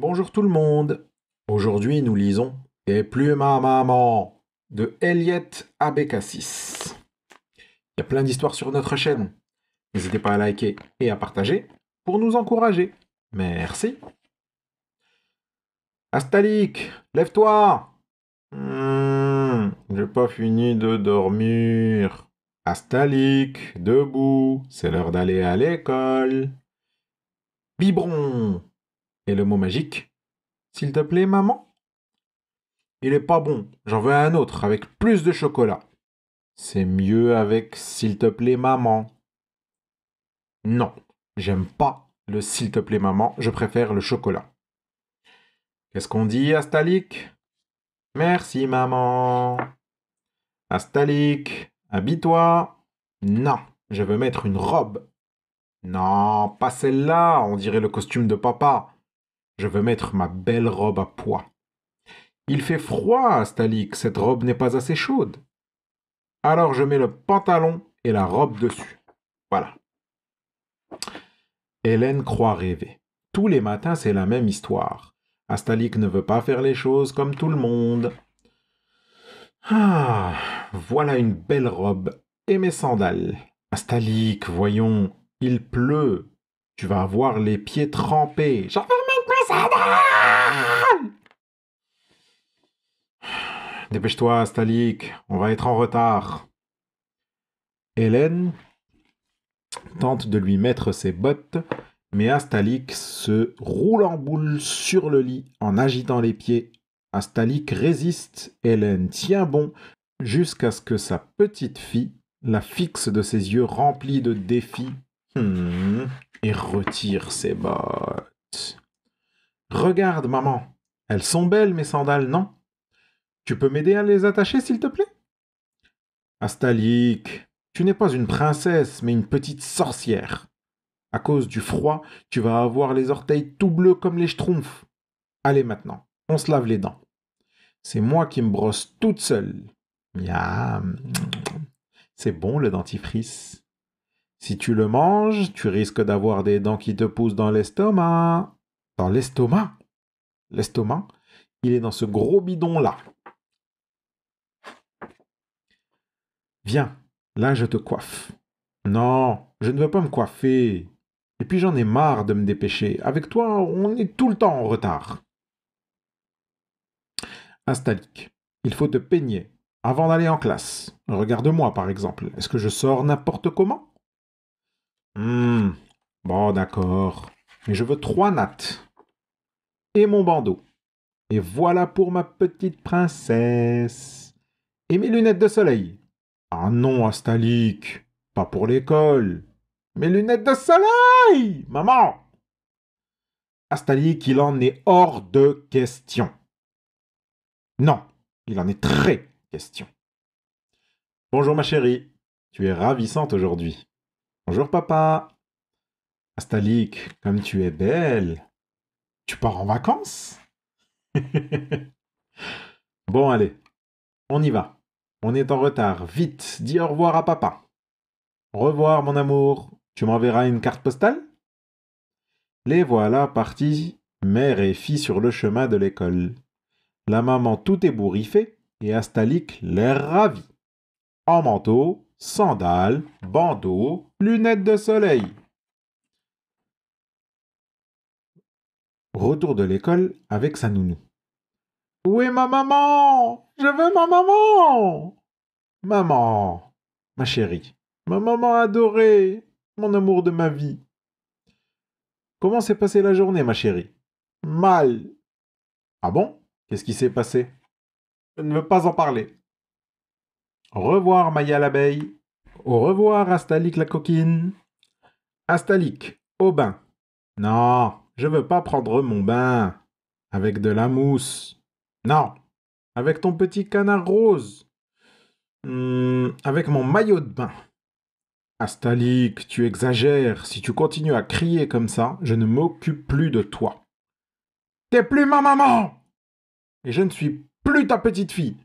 Bonjour tout le monde. Aujourd'hui, nous lisons "Et plus ma maman de Eliette Abécassis. Il y a plein d'histoires sur notre chaîne. N'hésitez pas à liker et à partager pour nous encourager. Merci. Astalik, lève-toi. Mmh, j'ai pas fini de dormir. Astalik, debout, c'est l'heure d'aller à l'école. Biberon, et le mot magique S'il te plaît, maman Il est pas bon, j'en veux un autre avec plus de chocolat. C'est mieux avec S'il te plaît, maman. Non, j'aime pas le S'il te plaît, maman, je préfère le chocolat. Qu'est-ce qu'on dit, Astalik Merci, maman. Astalik, habille-toi. Non, je veux mettre une robe. Non, pas celle-là, on dirait le costume de papa. Je veux mettre ma belle robe à poids. Il fait froid, Astalik. cette robe n'est pas assez chaude. Alors je mets le pantalon et la robe dessus. Voilà. Hélène croit rêver. Tous les matins, c'est la même histoire. Astalik ne veut pas faire les choses comme tout le monde. Ah, voilà une belle robe et mes sandales. Astalik, voyons, il pleut. Tu vas avoir les pieds trempés. Dépêche-toi, Astalik, on va être en retard. Hélène tente de lui mettre ses bottes, mais Astalik se roule en boule sur le lit en agitant les pieds. Astalik résiste, Hélène tient bon, jusqu'à ce que sa petite fille la fixe de ses yeux remplis de défis hmm, et retire ses bottes. Regarde, maman, elles sont belles mes sandales, non Tu peux m'aider à les attacher, s'il te plaît Astalik, tu n'es pas une princesse, mais une petite sorcière. À cause du froid, tu vas avoir les orteils tout bleus comme les schtroumpfs. Allez maintenant, on se lave les dents. C'est moi qui me brosse toute seule. Miam. C'est bon le dentifrice. Si tu le manges, tu risques d'avoir des dents qui te poussent dans l'estomac dans l'estomac. L'estomac, il est dans ce gros bidon-là. Viens, là je te coiffe. Non, je ne veux pas me coiffer. Et puis j'en ai marre de me dépêcher. Avec toi, on est tout le temps en retard. Astalik, il faut te peigner avant d'aller en classe. Regarde-moi par exemple. Est-ce que je sors n'importe comment hmm, bon d'accord. Mais je veux trois nattes et mon bandeau. Et voilà pour ma petite princesse. Et mes lunettes de soleil. Ah non, Astalik, pas pour l'école. Mes lunettes de soleil, maman. Astalik, il en est hors de question. Non, il en est très question. Bonjour ma chérie, tu es ravissante aujourd'hui. Bonjour papa. Astalik, comme tu es belle. Tu pars en vacances Bon, allez, on y va. On est en retard. Vite, dis au revoir à papa. Au revoir, mon amour. Tu m'enverras une carte postale Les voilà partis, mère et fille, sur le chemin de l'école. La maman tout ébouriffée et Astalik l'air ravi. En manteau, sandales, bandeau, lunettes de soleil. Retour de l'école avec sa nounou. Où est ma maman Je veux ma maman Maman Ma chérie, ma maman adorée, mon amour de ma vie. Comment s'est passée la journée, ma chérie Mal. Ah bon Qu'est-ce qui s'est passé Je ne veux pas en parler. Au revoir, Maya l'abeille. Au revoir, Astalik la coquine. Astalik, au bain. Non, je veux pas prendre mon bain avec de la mousse. Non, avec ton petit canard rose. Hmm, avec mon maillot de bain. Astalik, tu exagères. Si tu continues à crier comme ça, je ne m'occupe plus de toi. T'es plus ma maman Et je ne suis plus ta petite fille.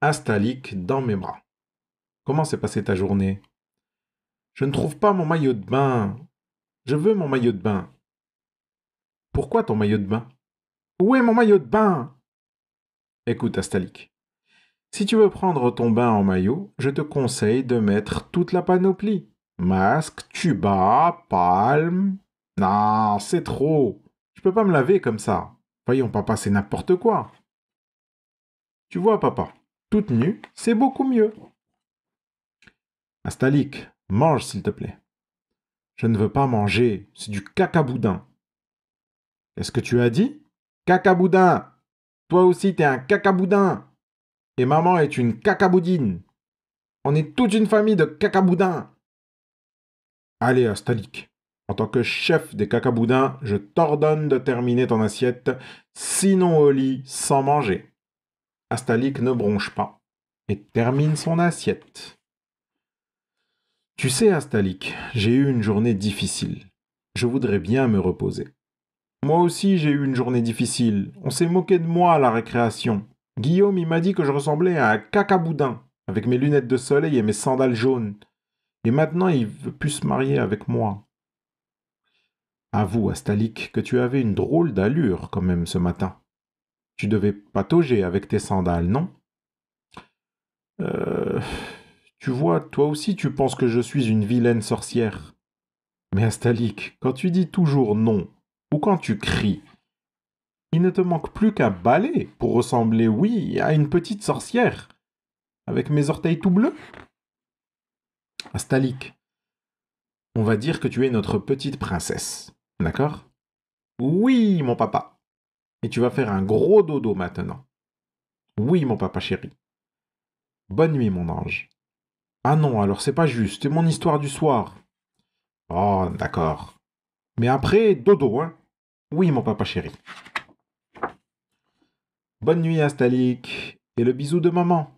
Astalik dans mes bras. Comment s'est passée ta journée Je ne trouve pas mon maillot de bain. Je veux mon maillot de bain. Pourquoi ton maillot de bain Où est mon maillot de bain Écoute, Astalik. Si tu veux prendre ton bain en maillot, je te conseille de mettre toute la panoplie. Masque, tuba, palme. Non, c'est trop. Je peux pas me laver comme ça. Voyons, papa, c'est n'importe quoi. Tu vois, papa, toute nue, c'est beaucoup mieux. Astalik, mange s'il te plaît. Je ne veux pas manger, c'est du caca-boudin. Est-ce que tu as dit Cacaboudin Toi aussi, t'es un cacaboudin Et maman est une cacaboudine On est toute une famille de cacaboudins Allez, Astalik, en tant que chef des cacaboudins, je t'ordonne de terminer ton assiette, sinon au lit, sans manger. Astalik ne bronche pas et termine son assiette. Tu sais, Astalik, j'ai eu une journée difficile. Je voudrais bien me reposer. Moi aussi j'ai eu une journée difficile. On s'est moqué de moi à la récréation. Guillaume, il m'a dit que je ressemblais à un cacaboudin, avec mes lunettes de soleil et mes sandales jaunes. Et maintenant il veut plus se marier avec moi. Avoue, Astalik, que tu avais une drôle d'allure quand même ce matin. Tu devais patauger avec tes sandales, non euh, Tu vois, toi aussi tu penses que je suis une vilaine sorcière. Mais Astalik, quand tu dis toujours non, ou quand tu cries. Il ne te manque plus qu'un balai pour ressembler, oui, à une petite sorcière, avec mes orteils tout bleus. Astalik, on va dire que tu es notre petite princesse, d'accord Oui, mon papa. Et tu vas faire un gros dodo maintenant. Oui, mon papa chéri. Bonne nuit, mon ange. Ah non, alors c'est pas juste, c'est mon histoire du soir. Oh, d'accord. Mais après, dodo, hein oui, mon papa chéri. Bonne nuit, Astalik. Et le bisou de maman.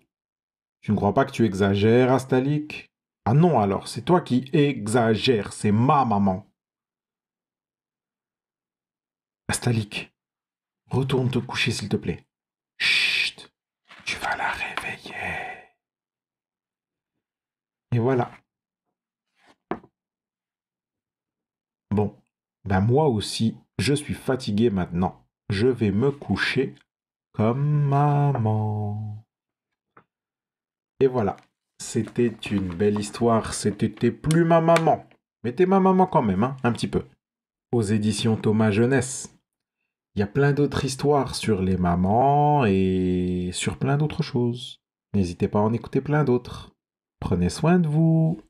Tu ne crois pas que tu exagères, Astalik Ah non, alors, c'est toi qui exagères, c'est ma maman. Astalik, retourne te coucher, s'il te plaît. Chut, tu vas la réveiller. Et voilà. ben moi aussi, je suis fatigué maintenant. Je vais me coucher comme maman. Et voilà, c'était une belle histoire. C'était plus ma maman. Mais t'es ma maman quand même, hein, un petit peu. Aux éditions Thomas Jeunesse. Il y a plein d'autres histoires sur les mamans et sur plein d'autres choses. N'hésitez pas à en écouter plein d'autres. Prenez soin de vous.